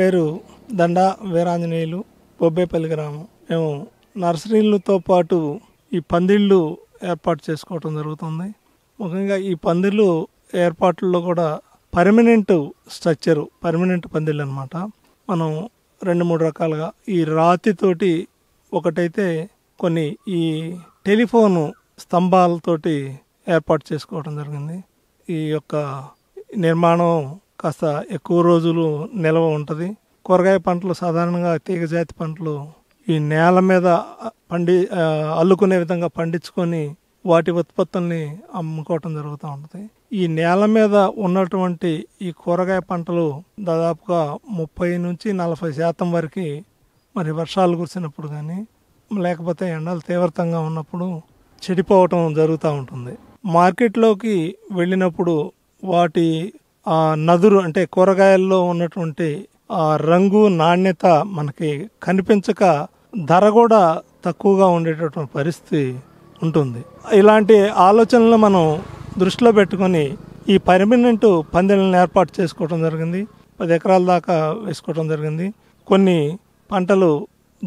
పేరు దండా వీరాంజనేయులు బొబ్బేపల్లి గ్రామం మేము నర్సరీలతో పాటు ఈ పందిళ్ళు ఏర్పాటు చేసుకోవటం జరుగుతుంది ముఖ్యంగా ఈ పందిళ్ళు ఏర్పాట్లలో కూడా పర్మనెంట్ స్ట్రక్చరు పర్మనెంట్ పందిళ్ళు అనమాట మనం రెండు మూడు రకాలుగా ఈ రాతితోటి ఒకటైతే కొన్ని ఈ టెలిఫోను స్తంభాలతోటి ఏర్పాటు చేసుకోవడం జరిగింది ఈ యొక్క నిర్మాణం కాస్త ఎక్కువ రోజులు నిల్వ ఉంటుంది కూరగాయ పంటలు సాధారణంగా తీగజాతి పంటలు ఈ నేల మీద పండి అల్లుకునే విధంగా పండించుకొని వాటి ఉత్పత్తుల్ని అమ్ముకోవటం జరుగుతూ ఉంటుంది ఈ నేల మీద ఉన్నటువంటి ఈ కూరగాయ పంటలు దాదాపుగా ముప్పై నుంచి నలభై శాతం వరకు మరి వర్షాలు కురిసినప్పుడు కానీ లేకపోతే ఎండలు తీవ్రతంగా ఉన్నప్పుడు చెడిపోవటం జరుగుతూ ఉంటుంది మార్కెట్లోకి వెళ్ళినప్పుడు వాటి ఆ నదురు అంటే కూరగాయల్లో ఉన్నటువంటి ఆ రంగు నాణ్యత మనకి కనిపించక ధర కూడా తక్కువగా ఉండేటటువంటి పరిస్థితి ఉంటుంది ఇలాంటి ఆలోచనలు మనం దృష్టిలో పెట్టుకొని ఈ పర్మనెంట్ పందిళ్ళని ఏర్పాటు చేసుకోవడం జరిగింది పది ఎకరాల దాకా వేసుకోవడం జరిగింది కొన్ని పంటలు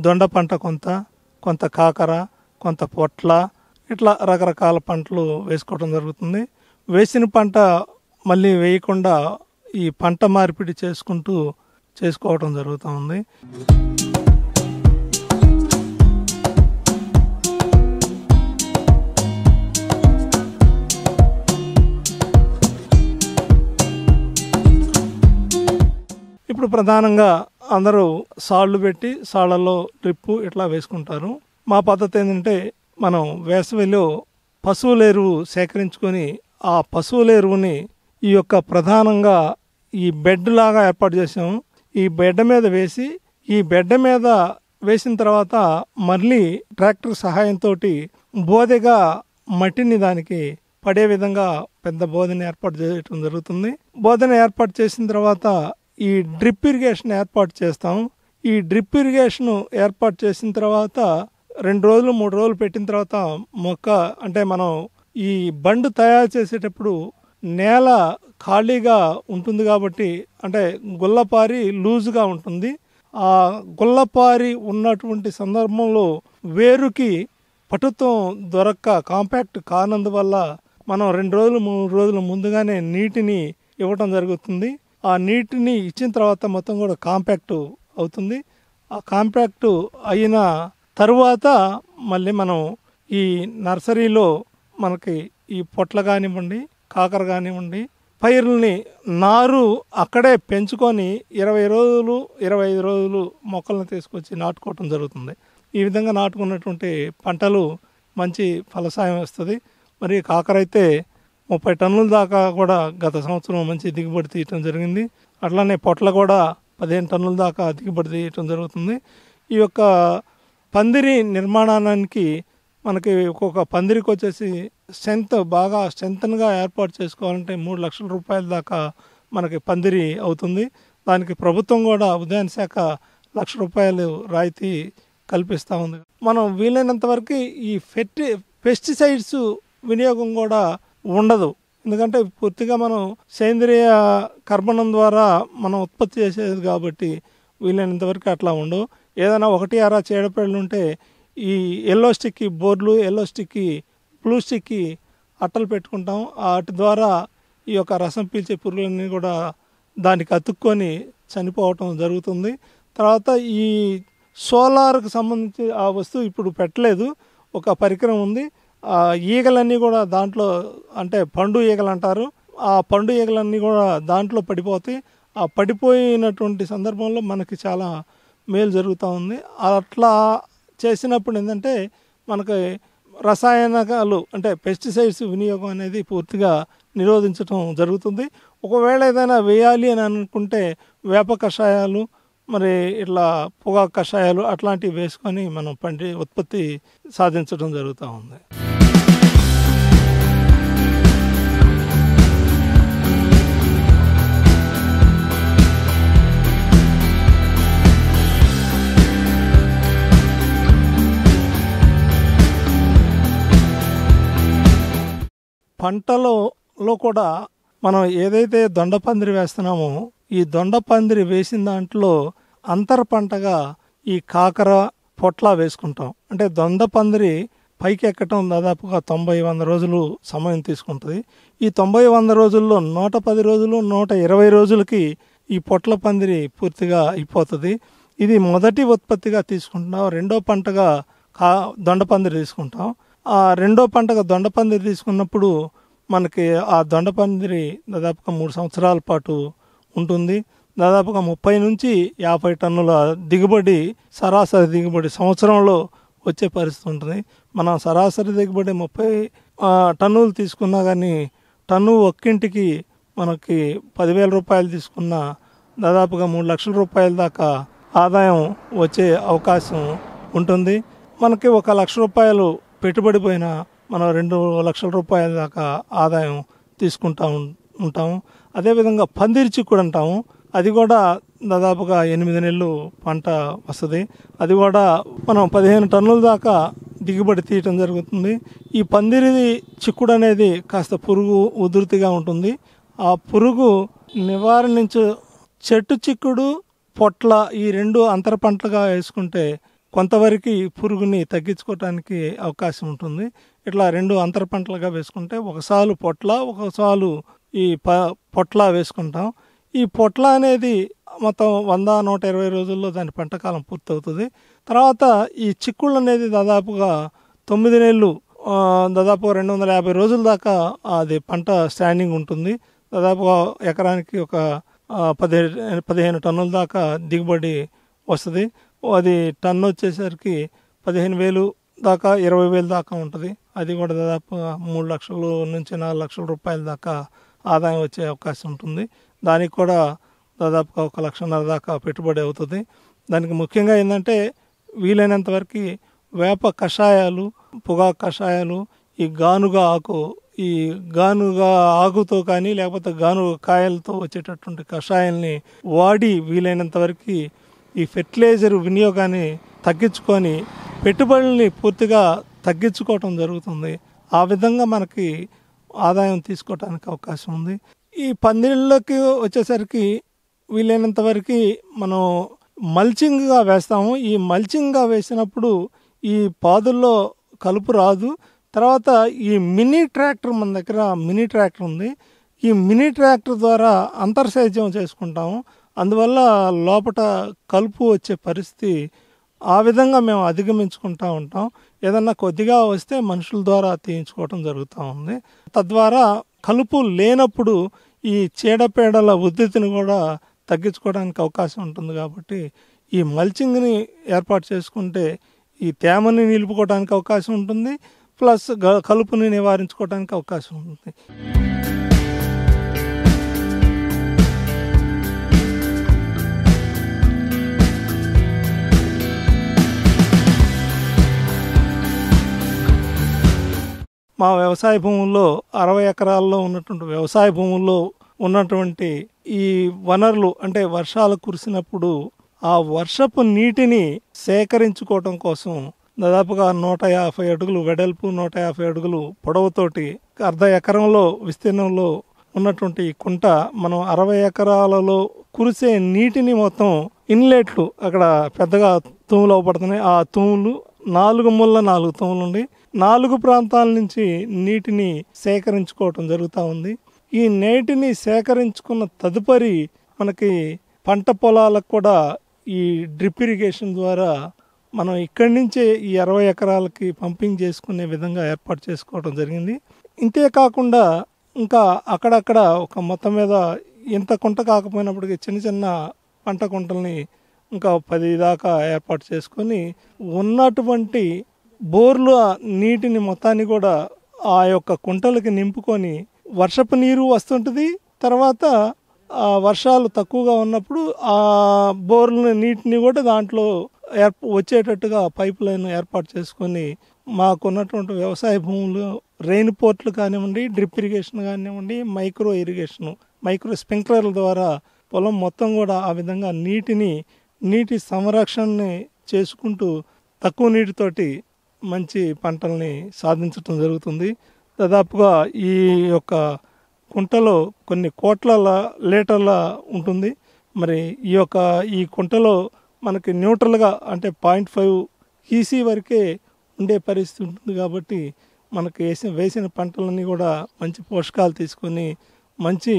దొండ పంట కొంత కొంత కాకర కొంత పొట్ల ఇట్లా రకరకాల పంటలు వేసుకోవడం జరుగుతుంది వేసిన పంట మళ్ళీ వేయకుండా ఈ పంట మార్పిడి చేసుకుంటూ చేసుకోవటం జరుగుతూ ఉంది ఇప్పుడు ప్రధానంగా అందరూ సాళ్ళు పెట్టి సాళ్ళలో డ్రిప్పు ఇట్లా వేసుకుంటారు మా పద్ధతి ఏంటంటే మనం వేసవిలో పశువుల ఎరువు సేకరించుకొని ఆ పశువుల ఎరువుని ఈ యొక్క ప్రధానంగా ఈ బెడ్ లాగా ఏర్పాటు చేసాము ఈ బెడ్ మీద వేసి ఈ బెడ్ మీద వేసిన తర్వాత మళ్ళీ ట్రాక్టర్ సహాయంతో బోదెగా మట్టిని దానికి పడే విధంగా పెద్ద బోధన ఏర్పాటు చేయడం జరుగుతుంది బోధన ఏర్పాటు చేసిన తర్వాత ఈ డ్రిప్ ఇరిగేషన్ ఏర్పాటు చేస్తాం ఈ డ్రిప్ ఇరిగేషన్ ఏర్పాటు చేసిన తర్వాత రెండు రోజులు మూడు రోజులు పెట్టిన తర్వాత మొక్క అంటే మనం ఈ బండ్ తయారు చేసేటప్పుడు నేల ఖాళీగా ఉంటుంది కాబట్టి అంటే గుల్లపారి లూజుగా ఉంటుంది ఆ గుల్లపారి ఉన్నటువంటి సందర్భంలో వేరుకి పటుత్వం దొరక్క కాంపాక్ట్ కానందువల్ల మనం రెండు రోజులు మూడు రోజులు ముందుగానే నీటిని ఇవ్వటం జరుగుతుంది ఆ నీటిని ఇచ్చిన తర్వాత మొత్తం కూడా కాంపాక్ట్ అవుతుంది ఆ కాంపాక్ట్ అయిన తరువాత మళ్ళీ మనం ఈ నర్సరీలో మనకి ఈ పొట్ల కానివ్వండి కాకర కానివ్వండి పైరుల్ని నారు అక్కడే పెంచుకొని ఇరవై రోజులు ఇరవై ఐదు రోజులు మొక్కలను తీసుకొచ్చి నాటుకోవటం జరుగుతుంది ఈ విధంగా నాటుకున్నటువంటి పంటలు మంచి ఫలసాయం వస్తుంది మరి కాకర అయితే ముప్పై టన్నుల దాకా కూడా గత సంవత్సరం మంచి దిగుబడి తీయటం జరిగింది అట్లానే పొట్ల కూడా పదిహేను టన్నుల దాకా దిగుబడి తీయటం జరుగుతుంది ఈ యొక్క పందిరి నిర్మాణానికి మనకి ఒక్కొక్క పందిరికి వచ్చేసి స్ట్రెంత్ బాగా స్ట్రెంతన్గా ఏర్పాటు చేసుకోవాలంటే మూడు లక్షల రూపాయల దాకా మనకి పందిరి అవుతుంది దానికి ప్రభుత్వం కూడా ఉదయం శాఖ లక్ష రూపాయలు రాయితీ కల్పిస్తూ ఉంది మనం వీలైనంత వరకు ఈ ఫెట్టి పెస్టిసైడ్స్ వినియోగం కూడా ఉండదు ఎందుకంటే పూర్తిగా మనం సేంద్రియ కర్మణం ద్వారా మనం ఉత్పత్తి చేసేది కాబట్టి వీలైనంత వరకు అట్లా ఉండవు ఏదైనా ఒకటి అరా చీడపీడలు ఉంటే ఈ ఎల్లో స్టిక్కి బోర్డులు ఎల్లో స్టిక్కి బ్లూ స్టిక్కి అట్టలు పెట్టుకుంటాం అటు ద్వారా ఈ యొక్క రసం పీల్చే పురుగులన్నీ కూడా దానికి అతుక్కొని చనిపోవటం జరుగుతుంది తర్వాత ఈ సోలార్కు సంబంధించి ఆ వస్తువు ఇప్పుడు పెట్టలేదు ఒక పరికరం ఉంది ఆ ఈగలన్నీ కూడా దాంట్లో అంటే పండు ఈగలు అంటారు ఆ పండు ఈగలన్నీ కూడా దాంట్లో పడిపోతాయి ఆ పడిపోయినటువంటి సందర్భంలో మనకి చాలా మేలు జరుగుతూ ఉంది అట్లా చేసినప్పుడు ఏంటంటే మనకి రసాయనాలు అంటే పెస్టిసైడ్స్ వినియోగం అనేది పూర్తిగా నిరోధించడం జరుగుతుంది ఒకవేళ ఏదైనా వేయాలి అని అనుకుంటే వేప కషాయాలు మరి ఇట్లా పొగ కషాయాలు అట్లాంటివి వేసుకొని మనం పండి ఉత్పత్తి సాధించడం జరుగుతూ ఉంది పంటలో కూడా మనం ఏదైతే దొండపందిరి వేస్తున్నామో ఈ దొండపందిరి వేసిన దాంట్లో అంతర పంటగా ఈ కాకర పొట్ల వేసుకుంటాం అంటే దొండపందిరి పైకి ఎక్కటం దాదాపుగా తొంభై వంద రోజులు సమయం తీసుకుంటుంది ఈ తొంభై వంద రోజుల్లో నూట పది రోజులు నూట ఇరవై రోజులకి ఈ పొట్ల పందిరి పూర్తిగా అయిపోతుంది ఇది మొదటి ఉత్పత్తిగా తీసుకుంటాం రెండో పంటగా కా దొండపందిరి తీసుకుంటాం ఆ రెండో పంటగా దొండపందిరి తీసుకున్నప్పుడు మనకి ఆ దొండపందిరి దాదాపుగా మూడు సంవత్సరాల పాటు ఉంటుంది దాదాపుగా ముప్పై నుంచి యాభై టన్నుల దిగుబడి సరాసరి దిగుబడి సంవత్సరంలో వచ్చే పరిస్థితి ఉంటుంది మనం సరాసరి దిగుబడి ముప్పై టన్నులు తీసుకున్నా కానీ టన్ను ఒక్కింటికి మనకి పదివేల రూపాయలు తీసుకున్న దాదాపుగా మూడు లక్షల రూపాయల దాకా ఆదాయం వచ్చే అవకాశం ఉంటుంది మనకి ఒక లక్ష రూపాయలు పెట్టుబడి పైన మనం రెండు లక్షల రూపాయల దాకా ఆదాయం తీసుకుంటా ఉంటాము అదేవిధంగా పందిరి చిక్కుడు అంటాము అది కూడా దాదాపుగా ఎనిమిది నెలలు పంట వస్తుంది అది కూడా మనం పదిహేను టన్నుల దాకా దిగుబడి తీయటం జరుగుతుంది ఈ పందిరి చిక్కుడు అనేది కాస్త పురుగు ఉధృతిగా ఉంటుంది ఆ పురుగు నివారణించు చెట్టు చిక్కుడు పొట్ల ఈ రెండు అంతర పంటలుగా వేసుకుంటే కొంతవరకు పురుగుని తగ్గించుకోవటానికి అవకాశం ఉంటుంది ఇట్లా రెండు అంతర పంటలుగా వేసుకుంటే ఒకసారి పొట్ల ఒకసారి ఈ ప పొట్ల వేసుకుంటాం ఈ పొట్ల అనేది మొత్తం వంద నూట ఇరవై రోజుల్లో దాని పంటకాలం పూర్తవుతుంది తర్వాత ఈ చిక్కుళ్ళు అనేది దాదాపుగా తొమ్మిది నెలలు దాదాపు రెండు వందల యాభై రోజుల దాకా అది పంట స్టాండింగ్ ఉంటుంది దాదాపుగా ఎకరానికి ఒక పదిహేను పదిహేను టన్నుల దాకా దిగుబడి వస్తుంది అది టన్ వచ్చేసరికి పదిహేను వేలు దాకా ఇరవై వేలు దాకా ఉంటుంది అది కూడా దాదాపు మూడు లక్షలు నుంచి నాలుగు లక్షల రూపాయల దాకా ఆదాయం వచ్చే అవకాశం ఉంటుంది దానికి కూడా దాదాపుగా ఒక లక్షన్నర దాకా పెట్టుబడి అవుతుంది దానికి ముఖ్యంగా ఏంటంటే వీలైనంత వరకు వేప కషాయాలు పొగా కషాయాలు ఈ గానుగా ఆకు ఈ గానుగా ఆకుతో కానీ లేకపోతే గాను కాయలతో వచ్చేటటువంటి కషాయాల్ని వాడి వీలైనంత వరకు ఈ ఫెర్టిలైజర్ వినియోగాన్ని తగ్గించుకొని పెట్టుబడుల్ని పూర్తిగా తగ్గించుకోవటం జరుగుతుంది ఆ విధంగా మనకి ఆదాయం తీసుకోవటానికి అవకాశం ఉంది ఈ పందిళ్ళకి వచ్చేసరికి వీలైనంత వరకు మనం మల్చింగ్గా వేస్తాము ఈ మల్చింగ్గా వేసినప్పుడు ఈ పాదుల్లో కలుపు రాదు తర్వాత ఈ మినీ ట్రాక్టర్ మన దగ్గర మినీ ట్రాక్టర్ ఉంది ఈ మినీ ట్రాక్టర్ ద్వారా అంతర్సేద్యం చేసుకుంటాము అందువల్ల లోపల కలుపు వచ్చే పరిస్థితి ఆ విధంగా మేము అధిగమించుకుంటూ ఉంటాం ఏదన్నా కొద్దిగా వస్తే మనుషుల ద్వారా తీయించుకోవటం జరుగుతూ ఉంది తద్వారా కలుపు లేనప్పుడు ఈ చీడపీడల ఉద్ధృతిని కూడా తగ్గించుకోవడానికి అవకాశం ఉంటుంది కాబట్టి ఈ మల్చింగ్ని ఏర్పాటు చేసుకుంటే ఈ తేమని నిలుపుకోవడానికి అవకాశం ఉంటుంది ప్లస్ కలుపుని నివారించుకోవడానికి అవకాశం ఉంటుంది మా వ్యవసాయ భూముల్లో అరవై ఎకరాల్లో ఉన్నటువంటి వ్యవసాయ భూముల్లో ఉన్నటువంటి ఈ వనరులు అంటే వర్షాలు కురిసినప్పుడు ఆ వర్షపు నీటిని సేకరించుకోవటం కోసం దాదాపుగా నూట యాభై అడుగులు వెడల్పు నూట యాభై అడుగులు పొడవుతోటి అర్ధ ఎకరంలో విస్తీర్ణంలో ఉన్నటువంటి కుంట మనం అరవై ఎకరాలలో కురిసే నీటిని మొత్తం ఇన్లెట్లు అక్కడ పెద్దగా తూములు అవపడుతున్నాయి ఆ తూములు నాలుగు ముళ్ళ నాలుగు తొమ్ములుండి నాలుగు ప్రాంతాల నుంచి నీటిని సేకరించుకోవటం జరుగుతూ ఉంది ఈ నీటిని సేకరించుకున్న తదుపరి మనకి పంట పొలాలకు కూడా ఈ డ్రిప్ ఇరిగేషన్ ద్వారా మనం ఇక్కడి నుంచే ఈ అరవై ఎకరాలకి పంపింగ్ చేసుకునే విధంగా ఏర్పాటు చేసుకోవడం జరిగింది ఇంతే కాకుండా ఇంకా అక్కడక్కడ ఒక మొత్తం మీద ఇంత కుంట కాకపోయినప్పటికీ చిన్న చిన్న పంట కుంటల్ని ఇంకా పది దాకా ఏర్పాటు చేసుకొని ఉన్నటువంటి బోర్లు నీటిని మొత్తాన్ని కూడా ఆ యొక్క కుంటలకి నింపుకొని వర్షపు నీరు వస్తుంటుంది తర్వాత ఆ వర్షాలు తక్కువగా ఉన్నప్పుడు ఆ బోర్ల నీటిని కూడా దాంట్లో వచ్చేటట్టుగా పైప్ లైన్ ఏర్పాటు చేసుకొని మాకున్నటువంటి వ్యవసాయ భూములు రెయిన్ పోర్ట్లు కానివ్వండి డ్రిప్ ఇరిగేషన్ కానివ్వండి మైక్రో ఇరిగేషను మైక్రో స్ప్రింక్లర్ల ద్వారా పొలం మొత్తం కూడా ఆ విధంగా నీటిని నీటి సంరక్షణని చేసుకుంటూ తక్కువ నీటితోటి మంచి పంటల్ని సాధించటం జరుగుతుంది దాదాపుగా ఈ యొక్క కుంటలో కొన్ని కోట్ల లీటర్ల ఉంటుంది మరి ఈ యొక్క ఈ కుంటలో మనకి న్యూట్రల్గా అంటే పాయింట్ ఫైవ్ ఈసీ వరకే ఉండే పరిస్థితి ఉంటుంది కాబట్టి మనకు వేసిన వేసిన పంటలన్నీ కూడా మంచి పోషకాలు తీసుకొని మంచి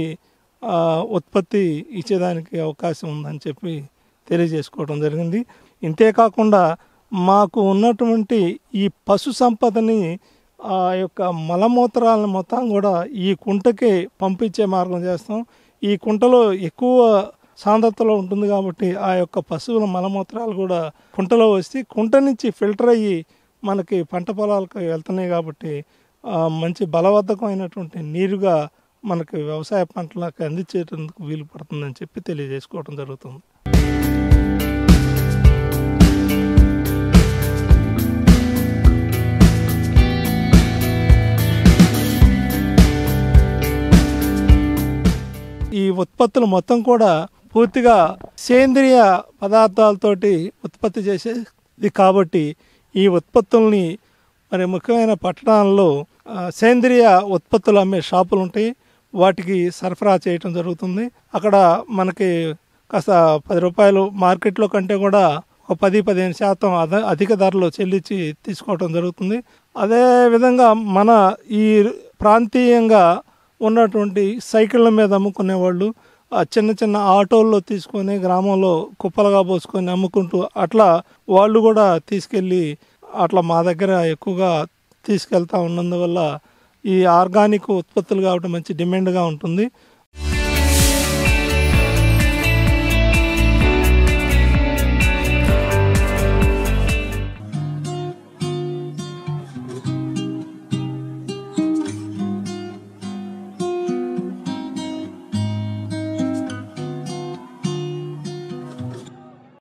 ఉత్పత్తి ఇచ్చేదానికి అవకాశం ఉందని చెప్పి తెలియజేసుకోవడం జరిగింది ఇంతే కాకుండా మాకు ఉన్నటువంటి ఈ పశు సంపదని ఆ యొక్క మలమూత్రాలను మొత్తం కూడా ఈ కుంటకి పంపించే మార్గం చేస్తాం ఈ కుంటలో ఎక్కువ సాంద్రతలో ఉంటుంది కాబట్టి ఆ యొక్క పశువుల మలమూత్రాలు కూడా కుంటలో వచ్చి కుంట నుంచి ఫిల్టర్ అయ్యి మనకి పంట పొలాలకు వెళ్తున్నాయి కాబట్టి మంచి బలవర్ధకమైనటువంటి నీరుగా మనకి వ్యవసాయ పంటలకు అందించేటందుకు వీలు పడుతుందని చెప్పి తెలియజేసుకోవడం జరుగుతుంది ఉత్పత్తులు మొత్తం కూడా పూర్తిగా సేంద్రియ పదార్థాలతోటి ఉత్పత్తి చేసేది కాబట్టి ఈ ఉత్పత్తుల్ని మరి ముఖ్యమైన పట్టణాల్లో సేంద్రియ ఉత్పత్తులు అమ్మే షాపులు ఉంటాయి వాటికి సరఫరా చేయటం జరుగుతుంది అక్కడ మనకి కాస్త పది రూపాయలు మార్కెట్లో కంటే కూడా ఒక పది పదిహేను శాతం అద అధిక ధరలు చెల్లించి తీసుకోవటం జరుగుతుంది అదే విధంగా మన ఈ ప్రాంతీయంగా ఉన్నటువంటి సైకిళ్ళ మీద అమ్ముకునేవాళ్ళు ఆ చిన్న చిన్న ఆటోల్లో తీసుకొని గ్రామంలో కుప్పలుగా పోసుకొని అమ్ముకుంటూ అట్లా వాళ్ళు కూడా తీసుకెళ్ళి అట్లా మా దగ్గర ఎక్కువగా తీసుకెళ్తా ఉన్నందువల్ల ఈ ఆర్గానిక్ ఉత్పత్తులు కాబట్టి మంచి డిమాండ్గా ఉంటుంది